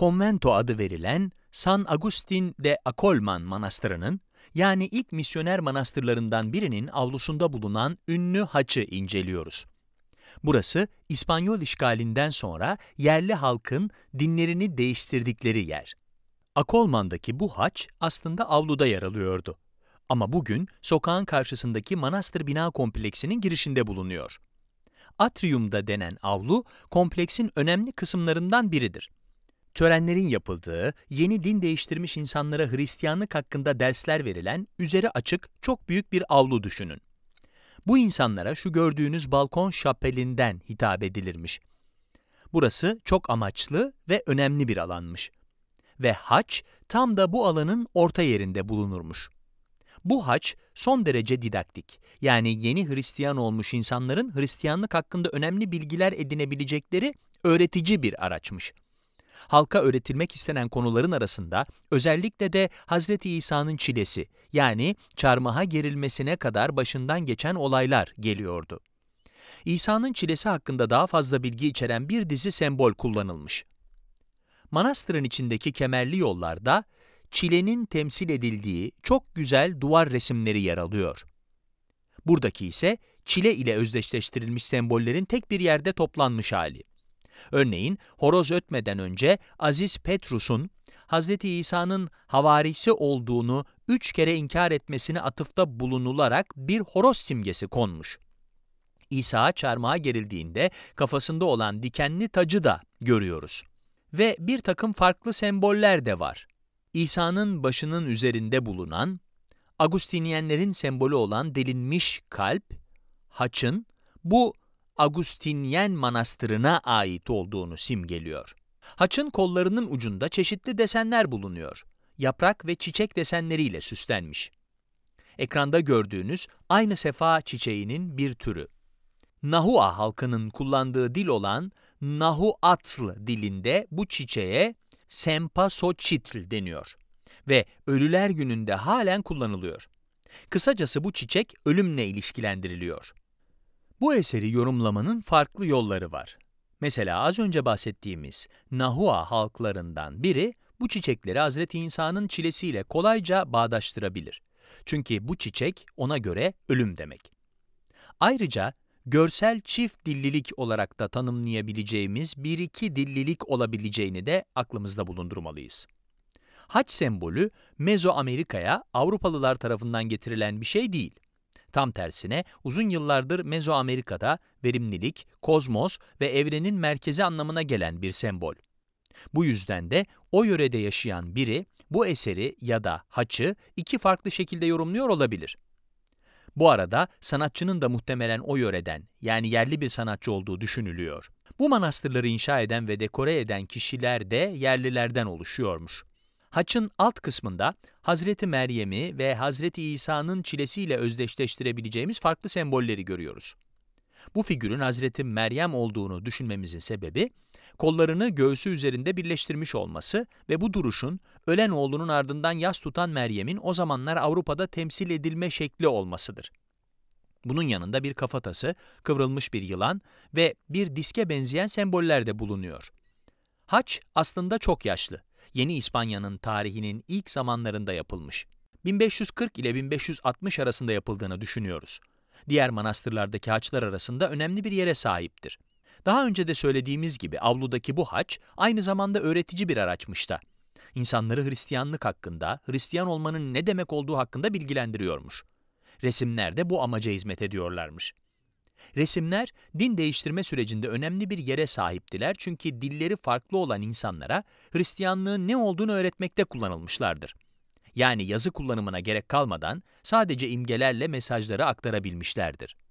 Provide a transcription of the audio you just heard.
Convento adı verilen San Agustin de Akolman Manastırı'nın yani ilk misyoner manastırlarından birinin avlusunda bulunan ünlü haçı inceliyoruz. Burası İspanyol işgalinden sonra yerli halkın dinlerini değiştirdikleri yer. Akolman'daki bu haç aslında avluda yer alıyordu. Ama bugün sokağın karşısındaki manastır bina kompleksinin girişinde bulunuyor. Atrium'da denen avlu, kompleksin önemli kısımlarından biridir törenlerin yapıldığı, yeni din değiştirmiş insanlara Hristiyanlık hakkında dersler verilen, üzeri açık, çok büyük bir avlu düşünün. Bu insanlara şu gördüğünüz balkon şapelinden hitap edilirmiş. Burası çok amaçlı ve önemli bir alanmış. Ve haç tam da bu alanın orta yerinde bulunurmuş. Bu haç son derece didaktik, yani yeni Hristiyan olmuş insanların Hristiyanlık hakkında önemli bilgiler edinebilecekleri öğretici bir araçmış halka öğretilmek istenen konuların arasında özellikle de Hz. İsa'nın çilesi yani çarmıha gerilmesine kadar başından geçen olaylar geliyordu. İsa'nın çilesi hakkında daha fazla bilgi içeren bir dizi sembol kullanılmış. Manastırın içindeki kemerli yollarda çilenin temsil edildiği çok güzel duvar resimleri yer alıyor. Buradaki ise çile ile özdeşleştirilmiş sembollerin tek bir yerde toplanmış hali. Örneğin horoz ötmeden önce Aziz Petrus'un Hz. İsa'nın havarisi olduğunu üç kere inkar etmesine atıfta bulunularak bir horoz simgesi konmuş. İsa çarmıha gerildiğinde kafasında olan dikenli tacı da görüyoruz. Ve bir takım farklı semboller de var. İsa'nın başının üzerinde bulunan, Agustinyenlerin sembolü olan delinmiş kalp, haçın, bu Agustinyen Manastırı'na ait olduğunu simgeliyor. Haçın kollarının ucunda çeşitli desenler bulunuyor. Yaprak ve çiçek desenleriyle süslenmiş. Ekranda gördüğünüz aynı sefa çiçeğinin bir türü. Nahua halkının kullandığı dil olan Nahuatl dilinde bu çiçeğe Sempasochitl deniyor ve Ölüler Günü'nde halen kullanılıyor. Kısacası bu çiçek ölümle ilişkilendiriliyor. Bu eseri yorumlamanın farklı yolları var. Mesela az önce bahsettiğimiz Nahua halklarından biri bu çiçekleri Hazreti İsa'nın çilesiyle kolayca bağdaştırabilir. Çünkü bu çiçek ona göre ölüm demek. Ayrıca görsel çift dillilik olarak da tanımlayabileceğimiz bir iki dillilik olabileceğini de aklımızda bulundurmalıyız. Haç sembolü Mezoamerika'ya Avrupalılar tarafından getirilen bir şey değil. Tam tersine uzun yıllardır Mezoamerika'da verimlilik, kozmos ve evrenin merkezi anlamına gelen bir sembol. Bu yüzden de o yörede yaşayan biri bu eseri ya da haçı iki farklı şekilde yorumluyor olabilir. Bu arada sanatçının da muhtemelen o yöreden yani yerli bir sanatçı olduğu düşünülüyor. Bu manastırları inşa eden ve dekore eden kişiler de yerlilerden oluşuyormuş. Haç'ın alt kısmında Hazreti Meryem'i ve Hazreti İsa'nın çilesiyle özdeşleştirebileceğimiz farklı sembolleri görüyoruz. Bu figürün Hazreti Meryem olduğunu düşünmemizin sebebi, kollarını göğsü üzerinde birleştirmiş olması ve bu duruşun ölen oğlunun ardından yas tutan Meryem'in o zamanlar Avrupa'da temsil edilme şekli olmasıdır. Bunun yanında bir kafatası, kıvrılmış bir yılan ve bir diske benzeyen semboller de bulunuyor. Haç aslında çok yaşlı. Yeni İspanya'nın tarihinin ilk zamanlarında yapılmış. 1540 ile 1560 arasında yapıldığını düşünüyoruz. Diğer manastırlardaki haçlar arasında önemli bir yere sahiptir. Daha önce de söylediğimiz gibi avludaki bu haç aynı zamanda öğretici bir araçmış da. İnsanları Hristiyanlık hakkında, Hristiyan olmanın ne demek olduğu hakkında bilgilendiriyormuş. Resimlerde bu amaca hizmet ediyorlarmış. Resimler din değiştirme sürecinde önemli bir yere sahiptiler çünkü dilleri farklı olan insanlara Hristiyanlığın ne olduğunu öğretmekte kullanılmışlardır. Yani yazı kullanımına gerek kalmadan sadece imgelerle mesajları aktarabilmişlerdir.